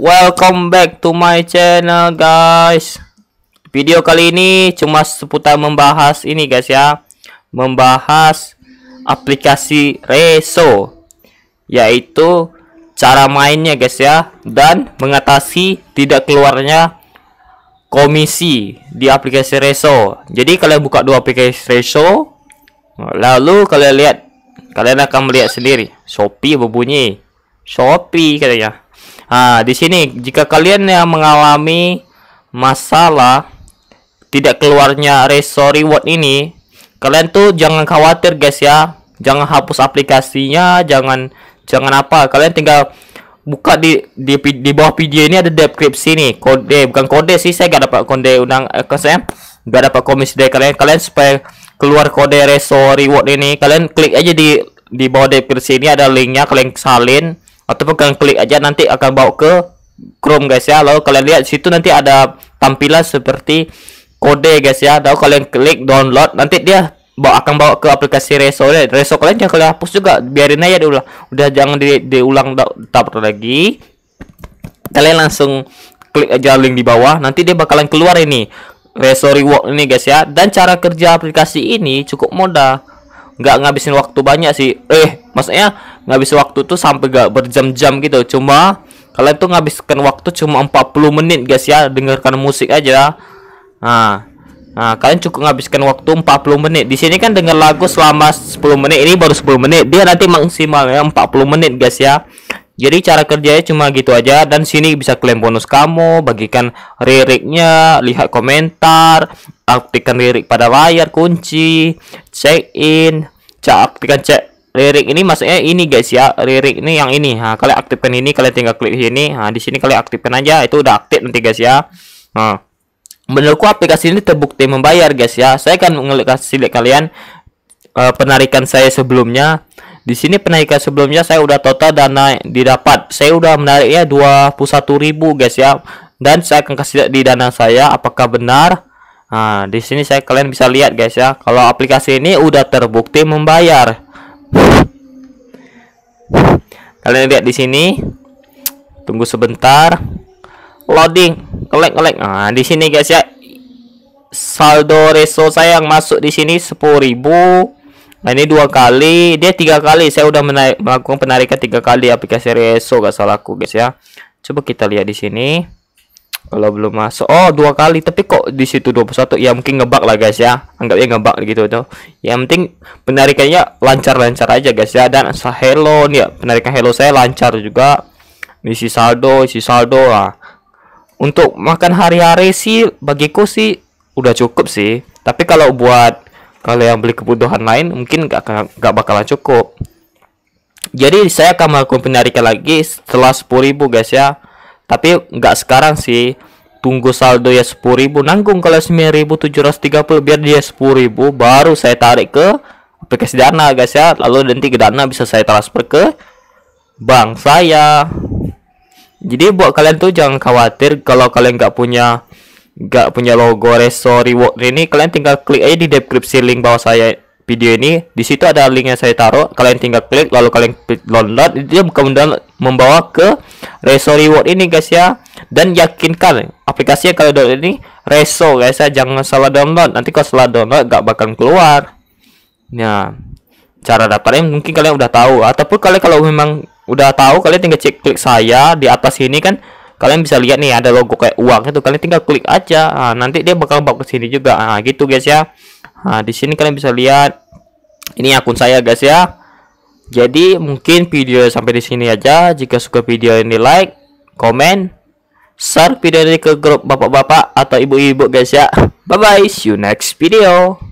Welcome back to my channel guys Video kali ini cuma seputar membahas ini guys ya Membahas aplikasi Reso Yaitu cara mainnya guys ya Dan mengatasi tidak keluarnya komisi di aplikasi Reso Jadi kalian buka dua aplikasi Reso Lalu kalian lihat Kalian akan melihat sendiri Shopee berbunyi Shopee katanya Nah, di sini jika kalian yang mengalami masalah tidak keluarnya reso reward ini, kalian tuh jangan khawatir guys ya. Jangan hapus aplikasinya, jangan jangan apa. Kalian tinggal buka di di, di bawah video ini ada deskripsi nih kode bukan kode sih saya gak dapat kode undang eh, saya gak dapat komisi dari kalian kalian supaya keluar kode reso reward ini kalian klik aja di di bawah deskripsi ini ada linknya kalian salin atau pegang klik aja nanti akan bawa ke Chrome guys ya lalu kalian lihat situ nanti ada tampilan seperti kode guys ya lalu kalian klik download nanti dia bawa akan bawa ke aplikasi reso ya reso kalian jangan kalian hapus juga biarin aja diulang udah jangan di, diulang tak lagi kalian langsung klik aja link di bawah nanti dia bakalan keluar ini reso reward ini guys ya dan cara kerja aplikasi ini cukup mudah nggak ngabisin waktu banyak sih eh maksudnya ngabis waktu tuh sampai gak berjam-jam gitu cuma kalian tuh ngabiskan waktu cuma 40 menit guys ya dengarkan musik aja nah nah kalian cukup ngabiskan waktu 40 menit di sini kan dengar lagu selama 10 menit ini baru 10 menit dia nanti maksimalnya 40 menit guys ya jadi cara kerjanya cuma gitu aja dan sini bisa klaim bonus kamu, bagikan ririknya lihat komentar, aktifkan lirik pada layar kunci, check in, aktifkan check lirik ini maksudnya ini guys ya lirik ini yang ini nah, kalian aktifkan ini kalian tinggal klik sini nah di sini kalian aktifkan aja itu udah aktif nanti guys ya nah menurutku aplikasi ini terbukti membayar guys ya saya akan kasih kalian uh, penarikan saya sebelumnya di sini penarikan sebelumnya saya udah total dana didapat saya udah menariknya 21.000 guys ya dan saya akan kasih lihat di dana saya apakah benar nah di sini saya kalian bisa lihat guys ya kalau aplikasi ini udah terbukti membayar kalian lihat di sini tunggu sebentar loading kelek kelek nah di sini guys ya saldo reso saya yang masuk di sini 10.000 nah ini dua kali dia tiga kali saya udah menarik, melakukan penarikan tiga kali aplikasi reso gak salahku guys ya coba kita lihat di sini kalau belum masuk. Oh, dua kali. Tapi kok di situ dua 21? Ya mungkin ngebak lah guys ya. Anggapnya ngebak gitu tuh. Yang penting penarikannya lancar-lancar aja guys ya. Dan hello nih ya. Penarikan hello saya lancar juga. Isi saldo, isi saldo lah. Untuk makan hari-hari sih bagiku sih udah cukup sih. Tapi kalau buat kalau yang beli kebutuhan lain mungkin gak, gak bakalan cukup. Jadi saya akan melakukan penarikan lagi setelah sepuluh ribu guys ya tapi nggak sekarang sih tunggu saldo ya 10.000 nanggung kalau 9.730 biar dia 10.000 baru saya tarik ke aplikasi Dana guys ya lalu nanti ke Dana bisa saya transfer ke bank saya jadi buat kalian tuh jangan khawatir kalau kalian nggak punya nggak punya logo Reso Reward ini kalian tinggal klik aja di deskripsi link bawah saya video ini. Di situ ada yang saya taruh. Kalian tinggal klik lalu kalian klik download. dia kemudian membawa ke Reso Reward ini guys ya. Dan yakinkan yang kalian download ini Reso guys ya. Jangan salah download. Nanti kalau salah download gak bakal keluar. Nah, cara daftarnya mungkin kalian udah tahu ataupun kalian kalau memang udah tahu kalian tinggal cek klik saya di atas sini kan kalian bisa lihat nih ada logo kayak uang itu kalian tinggal klik aja nah, nanti dia bakal bawa ke sini juga nah, gitu guys ya nah, di sini kalian bisa lihat ini akun saya guys ya jadi mungkin video sampai di sini aja jika suka video ini like komen share video ini ke grup bapak-bapak atau ibu-ibu guys ya bye bye see you next video